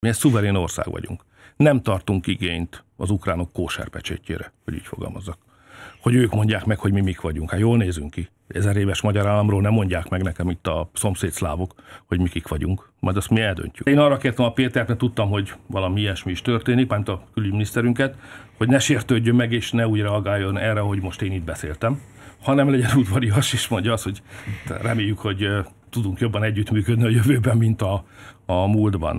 Mi egy szuverén ország vagyunk. Nem tartunk igényt az ukránok kóserpecsétjére, hogy így fogalmazzak. Hogy ők mondják meg, hogy mi mik vagyunk. Hát jól nézünk ki. Ezer éves magyar államról nem mondják meg nekem itt a szomszédszlávok, hogy mikik vagyunk. Majd azt mi eldöntjük. Én arra kértem a Pétert, mert tudtam, hogy valami ilyesmi is történik, mármint a külügyminiszterünket, hogy ne sértődjön meg, és ne úgy reagáljon erre, hogy most én itt beszéltem, hanem legyen udvarias, és mondja azt, hogy reméljük, hogy tudunk jobban együttműködni a jövőben, mint a, a múltban.